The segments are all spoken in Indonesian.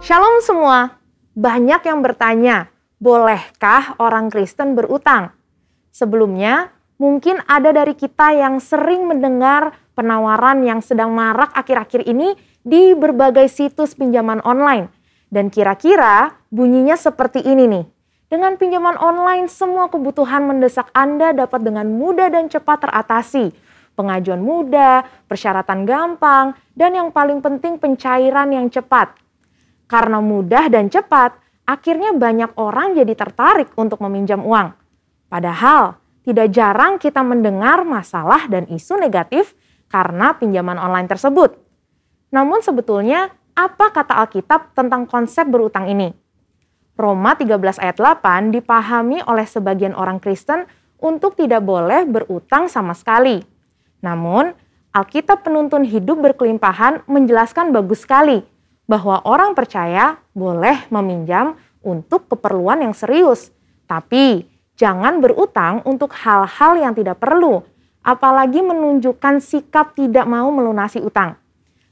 Shalom semua. Banyak yang bertanya, bolehkah orang Kristen berutang? Sebelumnya, mungkin ada dari kita yang sering mendengar penawaran yang sedang marak akhir-akhir ini di berbagai situs pinjaman online. Dan kira-kira bunyinya seperti ini nih. Dengan pinjaman online, semua kebutuhan mendesak Anda dapat dengan mudah dan cepat teratasi. Pengajuan mudah, persyaratan gampang, dan yang paling penting pencairan yang cepat. Karena mudah dan cepat, akhirnya banyak orang jadi tertarik untuk meminjam uang. Padahal, tidak jarang kita mendengar masalah dan isu negatif karena pinjaman online tersebut. Namun sebetulnya, apa kata Alkitab tentang konsep berutang ini? Roma 13 ayat 8 dipahami oleh sebagian orang Kristen untuk tidak boleh berutang sama sekali. Namun, Alkitab penuntun hidup berkelimpahan menjelaskan bagus sekali bahwa orang percaya boleh meminjam untuk keperluan yang serius, tapi jangan berutang untuk hal-hal yang tidak perlu, apalagi menunjukkan sikap tidak mau melunasi utang.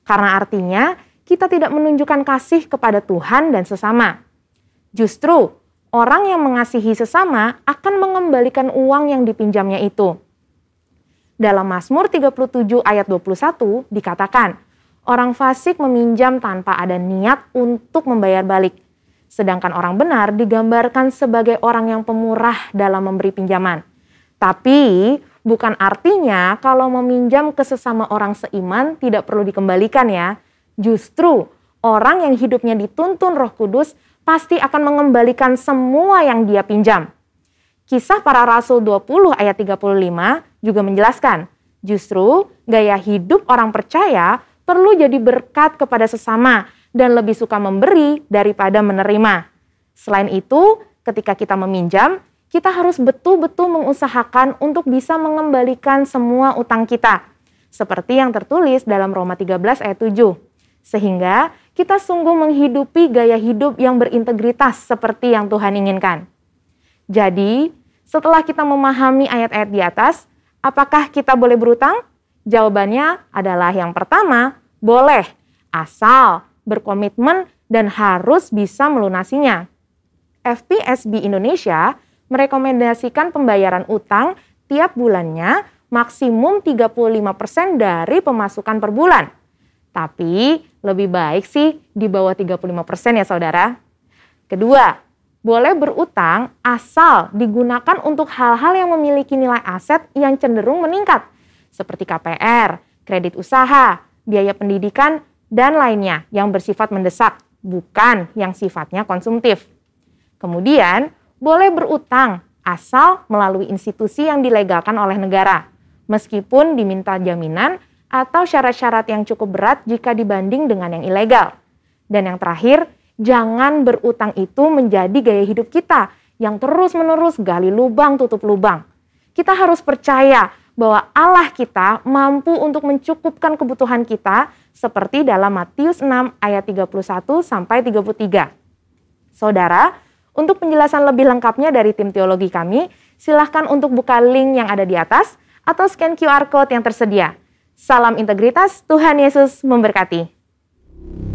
Karena artinya kita tidak menunjukkan kasih kepada Tuhan dan sesama. Justru orang yang mengasihi sesama akan mengembalikan uang yang dipinjamnya itu. Dalam Mazmur 37 ayat 21 dikatakan, Orang fasik meminjam tanpa ada niat untuk membayar balik. Sedangkan orang benar digambarkan sebagai orang yang pemurah dalam memberi pinjaman. Tapi bukan artinya kalau meminjam ke sesama orang seiman tidak perlu dikembalikan ya. Justru orang yang hidupnya dituntun Roh Kudus pasti akan mengembalikan semua yang dia pinjam. Kisah para Rasul 20 ayat 35 juga menjelaskan, justru gaya hidup orang percaya perlu jadi berkat kepada sesama dan lebih suka memberi daripada menerima. Selain itu, ketika kita meminjam, kita harus betul-betul mengusahakan untuk bisa mengembalikan semua utang kita. Seperti yang tertulis dalam Roma 13 ayat 7. Sehingga kita sungguh menghidupi gaya hidup yang berintegritas seperti yang Tuhan inginkan. Jadi, setelah kita memahami ayat-ayat di atas, apakah kita boleh berutang? Jawabannya adalah yang pertama, boleh, asal berkomitmen dan harus bisa melunasinya. FPSB Indonesia merekomendasikan pembayaran utang tiap bulannya maksimum 35% dari pemasukan per bulan. Tapi lebih baik sih di bawah 35% ya saudara. Kedua, boleh berutang asal digunakan untuk hal-hal yang memiliki nilai aset yang cenderung meningkat seperti KPR, kredit usaha, biaya pendidikan, dan lainnya yang bersifat mendesak, bukan yang sifatnya konsumtif. Kemudian, boleh berutang asal melalui institusi yang dilegalkan oleh negara, meskipun diminta jaminan atau syarat-syarat yang cukup berat jika dibanding dengan yang ilegal. Dan yang terakhir, jangan berutang itu menjadi gaya hidup kita yang terus-menerus gali lubang tutup lubang. Kita harus percaya bahwa Allah kita mampu untuk mencukupkan kebutuhan kita seperti dalam Matius 6 ayat 31 sampai 33. Saudara, untuk penjelasan lebih lengkapnya dari tim teologi kami, silahkan untuk buka link yang ada di atas atau scan QR code yang tersedia. Salam integritas, Tuhan Yesus memberkati.